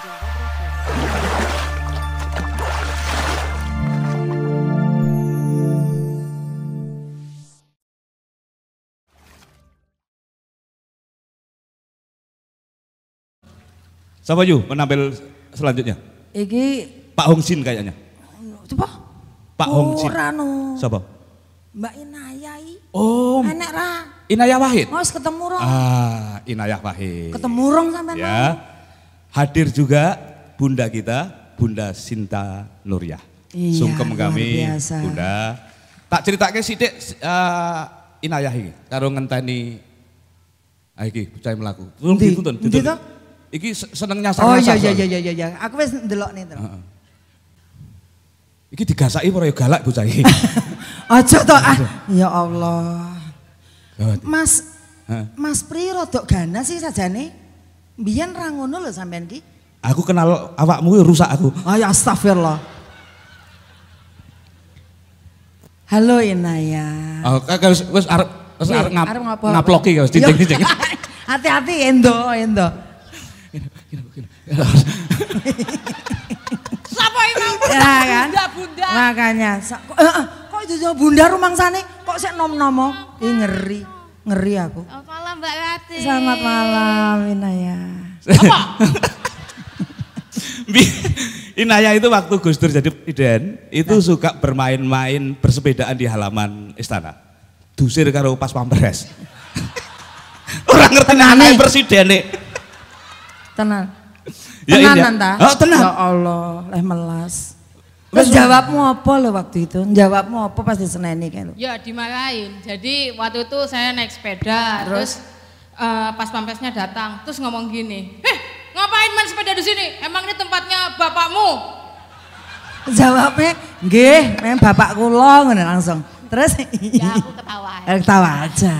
Sama Yu penampil selanjutnya? Iki Pak Hong Sin kayaknya. Coba. Pak oh, Hong Jin. Rano. Sapa? Mbak Inayai. Oh. Enak ra. Inayah Wahid. Oh, ketemu rong. Ah, Inayah Wahid. Ketemu rong sampean. Ya. Nang. Hadir juga bunda kita, Bunda Sinta Nuriyah. Iya, Sungkem kami, biasa. Bunda. Tak ceritake sithik uh, inayah iki karo ngenteni ah iki bocah mlaku. Tulung dituntun, dituntun. Iki senengnya sama Oh iya iya iya iya iya. Aku wis ndelok nih terus. Heeh. Iki digasaki ora ya galak bocah iki. Aja to ah. Ya Allah. Mas Mas Pri rodok ganas sih sajane. Biyen ra ngono lho sampean ki. Aku kenal awakmu rusak aku. Ayo astagfirullah. Halo Inaya. Oh, kakak wis wis arep wis arep ngap, ngaploki wis iya. Hati-hati endo endo. Sapa ini? Ya kan? Bunda. Makanya kok eh, eh, kok jojo bunda rumang sana kok saya nom-nomo. Oh? Ih ngeri, ngeri aku. Mbak Rati. Selamat malam Inaya. Apa? Inaya itu waktu Gus Dur jadi presiden itu nah. suka bermain-main bersepedaan di halaman istana. Dusir karo pas pampres. Orang ngerti anak presiden nih. Tenang. Ya, Tenanan ta? Oh, tenang. Ya Allah, leh melas. Terus jawabmu apa lo waktu itu? Jawabmu apa pas di Senen ini? Ya dimarahin. Jadi waktu itu saya naik sepeda, terus, terus uh, pas pampesnya datang terus ngomong gini, eh ngapain main sepeda di sini? Emang ini tempatnya bapakmu? Jawabnya, gih main bapak kulong langsung. Terus ya aku ketawa. Eh, ketawa aja.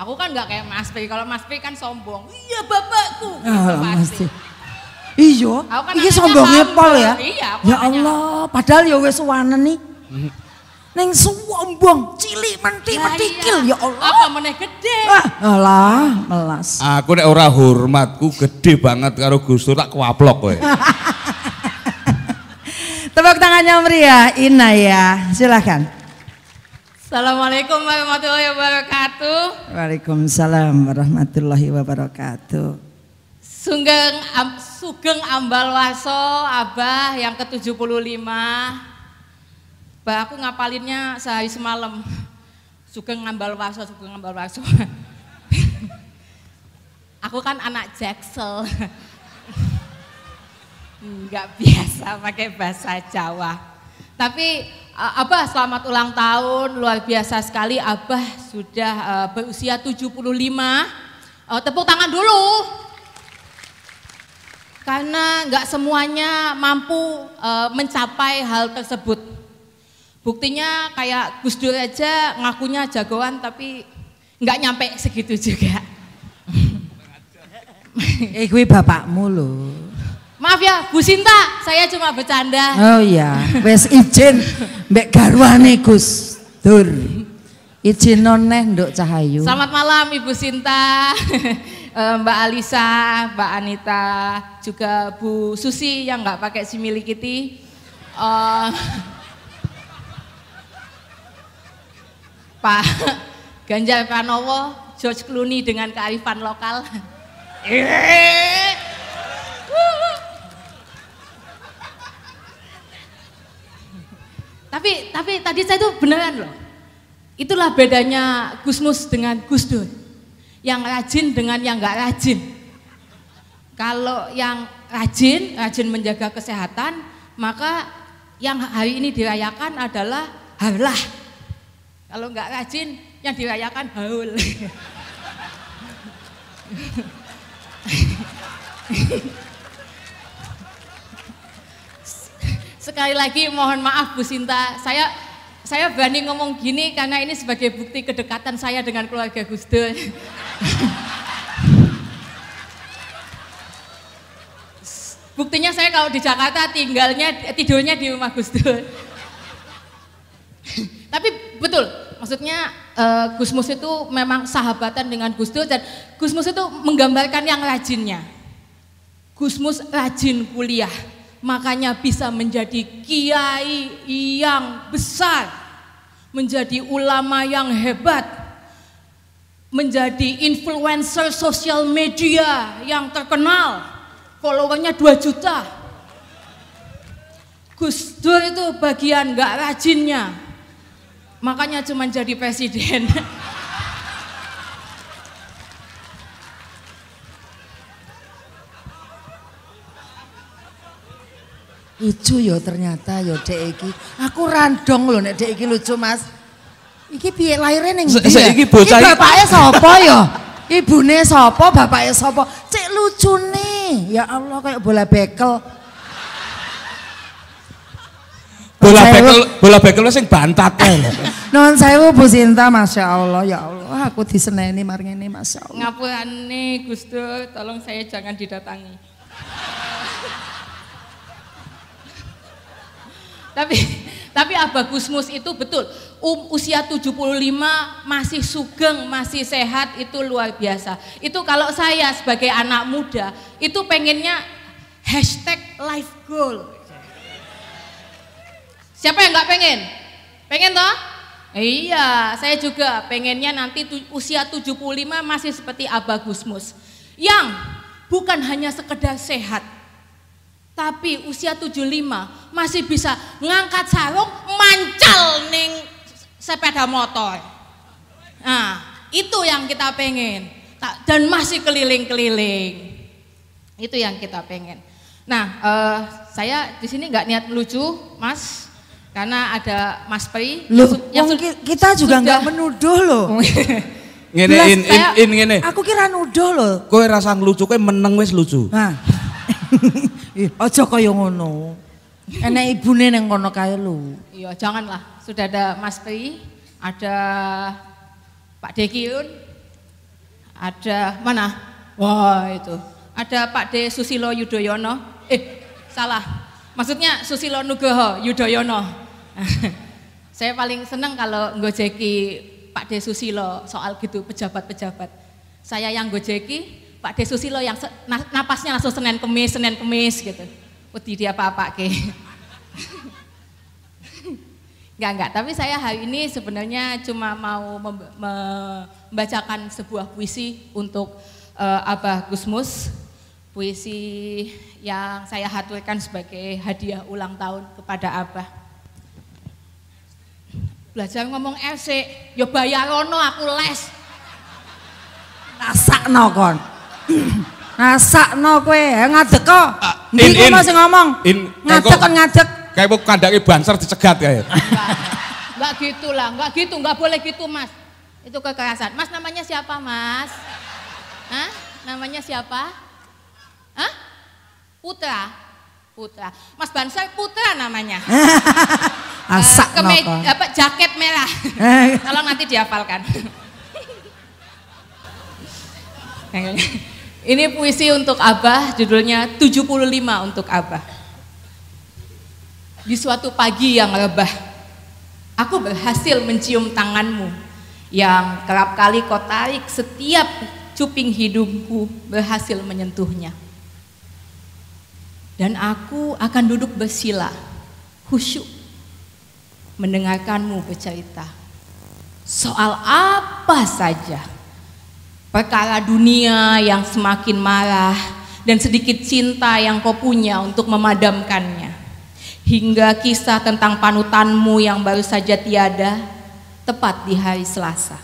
Aku kan nggak kayak Mas Pi. Kalau Mas Pi kan sombong. Iya bapakku. Oh, gitu oh, pasti. iyo Kan iya sombongnya pol ya. Iya, ya Allah, padahal ya wes nih. Neng sombong, cili, menti nah, mentikil iya. ya Allah. Apa meneh gede? Ah, alah, melas. Aku nek ora hormatku gede banget karo Gustur tak kuaplok kowe. Tepuk tangannya meriah, Ina ya. silakan. Assalamualaikum warahmatullahi wabarakatuh. Waalaikumsalam warahmatullahi wabarakatuh. Sugeng, am, Sugeng Ambal Abah yang ke-75. Bah aku ngapalinnya sehari semalam. suka ngambal waso, suka ngambal waso. aku kan anak Jaksel. Enggak biasa pakai bahasa Jawa. Tapi eh, Abah selamat ulang tahun, luar biasa sekali Abah sudah eh, berusia 75. Uh, eh, tepuk tangan dulu. Karena nggak semuanya mampu mencapai hal tersebut. Buktinya kayak Gus Dur aja ngakunya jagoan tapi nggak nyampe segitu juga. eh gue bapakmu loh. Maaf ya, Bu Sinta, saya cuma bercanda. Oh iya, wes izin mbek garwane Gus Dur. Izin noneh Nduk Cahayu. Selamat malam Ibu Sinta. Eh, Mbak Alisa, Mbak Anita, juga Bu Susi yang nggak pakai simili kitty. Uh, Pak Ganjar Pranowo, George Clooney dengan kearifan lokal. tapi tapi tadi saya itu beneran loh. Itulah bedanya Gusmus dengan Gus Dur. Yang rajin dengan yang nggak rajin. Kalau yang rajin, rajin menjaga kesehatan, maka yang hari ini dirayakan adalah harlah kalau nggak rajin, yang dirayakan haul. Sekali lagi mohon maaf Bu Sinta, saya saya berani ngomong gini karena ini sebagai bukti kedekatan saya dengan keluarga Gus Dur. Buktinya saya kalau di Jakarta tinggalnya tidurnya di rumah Gus Dur. Tapi Betul. Maksudnya uh, eh, Gusmus itu memang sahabatan dengan Gus Dur dan Gusmus itu menggambarkan yang rajinnya. Gusmus rajin kuliah, makanya bisa menjadi kiai yang besar, menjadi ulama yang hebat, menjadi influencer sosial media yang terkenal, followernya 2 juta. Gus Dur itu bagian gak rajinnya, Makanya cuma jadi presiden. lucu yo ya ternyata yo ya, dek iki. Aku randong loh nek dek iki lucu Mas. Iki piye lahirnya ning ndi? Ya? iki bocah iki bapake sapa yo. Ibune sapa, bapake sapa? Cek lucune. Ya Allah kayak bola bekel bola bekel bola bekel sing bantat non saya Bu Sinta Masya Allah ya Allah aku diseneni mar ini Masya Allah nih Gusto tolong saya jangan didatangi tapi tapi Abah Gusmus itu betul um, usia 75 masih sugeng, masih sehat itu luar biasa. Itu kalau saya sebagai anak muda itu pengennya hashtag life goal Siapa yang nggak pengen? Pengen toh? Iya, saya juga pengennya nanti usia 75 masih seperti Abah Gusmus. Yang bukan hanya sekedar sehat, tapi usia 75 masih bisa ngangkat sarung mancal ning sepeda motor. Nah, itu yang kita pengen. Dan masih keliling-keliling. Itu yang kita pengen. Nah, uh, saya di sini nggak niat lucu, Mas. Karena ada Mas Pri. Loh, yang, yang kita juga nggak menuduh loh. ngene in, in, in ngene. Aku kira nuduh loh. Kowe rasa lucu, kowe meneng wis lucu. Nah. Aja kaya ngono. Enak ibune neng kono kae lu. Iya, janganlah. Sudah ada Mas Pri, ada Pak Dekiun, ada mana? Wah, itu. Ada Pak De Susilo Yudhoyono. Eh, salah. Maksudnya Susilo Nugroho Yudhoyono. saya paling senang kalau ngojeki Pak De Susilo soal gitu pejabat-pejabat. Saya yang gojeki Pak De Susilo yang napasnya langsung Senin Kemis, Senin Kemis gitu. Wedi dia apa-apa ke. Enggak, enggak. Tapi saya hari ini sebenarnya cuma mau membacakan sebuah puisi untuk uh, Abah Gusmus puisi yang saya haturkan sebagai hadiah ulang tahun kepada Abah. Belajar ngomong ec yo ya bayarono aku les. no kon. no kowe, eh, ngadek kok. Ah, Ndi ku masih ngomong. ngadek kan ngadek. Kayak bukan kandake banser dicegat kayak. Enggak gitu lah, enggak gitu, enggak boleh gitu, Mas. Itu kekerasan. Mas namanya siapa, Mas? Hah? Namanya siapa? Putra. Putra. Mas Bansar Putra namanya. Eh, Asak uh, apa, jaket merah. Eh. Tolong nanti dihafalkan. Ini puisi untuk Abah, judulnya 75 untuk Abah. Di suatu pagi yang lebah, aku berhasil mencium tanganmu yang kerap kali kau tarik setiap cuping hidungku berhasil menyentuhnya. Dan aku akan duduk bersila, khusyuk, mendengarkanmu bercerita. Soal apa saja, perkara dunia yang semakin marah, dan sedikit cinta yang kau punya untuk memadamkannya. Hingga kisah tentang panutanmu yang baru saja tiada, tepat di hari Selasa.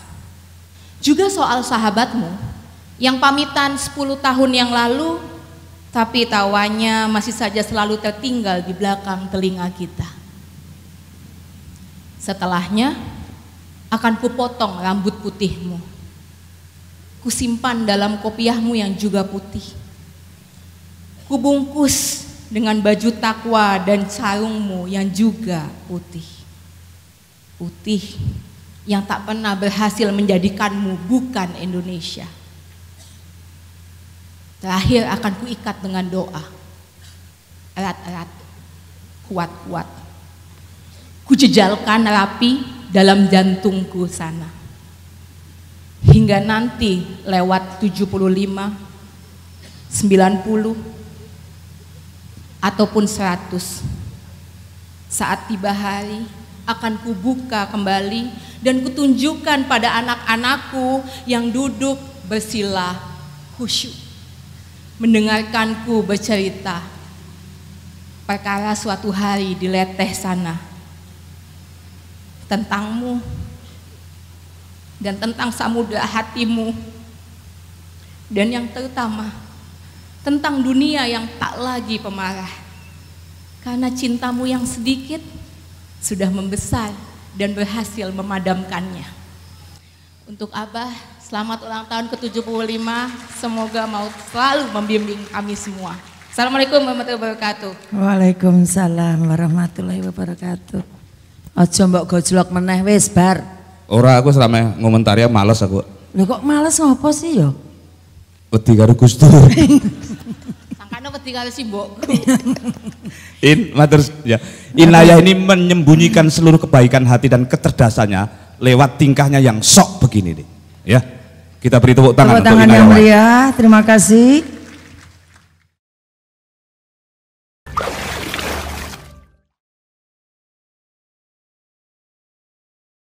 Juga soal sahabatmu yang pamitan 10 tahun yang lalu tapi tawanya masih saja selalu tertinggal di belakang telinga kita. Setelahnya, akan kupotong rambut putihmu. Kusimpan dalam kopiahmu yang juga putih. Kubungkus dengan baju takwa dan sarungmu yang juga putih. Putih yang tak pernah berhasil menjadikanmu bukan Indonesia. Terakhir akan kuikat dengan doa. Erat-erat, kuat-kuat. Kujejalkan rapi dalam jantungku sana. Hingga nanti lewat 75, 90, ataupun 100. Saat tiba hari, akan kubuka kembali dan kutunjukkan pada anak-anakku yang duduk bersila khusyuk mendengarkanku bercerita perkara suatu hari di leteh sana tentangmu dan tentang samudera hatimu dan yang terutama tentang dunia yang tak lagi pemarah karena cintamu yang sedikit sudah membesar dan berhasil memadamkannya untuk Abah Selamat ulang tahun ke-75. Semoga mau selalu membimbing kami semua. Assalamualaikum warahmatullahi wabarakatuh. Waalaikumsalam warahmatullahi wabarakatuh. Ojo mbok gojlok meneh wis bar. Ora aku selama ngomentari ya males aku. Lho kok males ngopo sih yo? Wedi karo Gusti. Sangkane wedi karo si In matur ya. Inaya ini menyembunyikan seluruh kebaikan hati dan kecerdasannya lewat tingkahnya yang sok begini nih. Ya. Kita beri tepuk tangan. Tepuk tangan yang meriah. Terima kasih.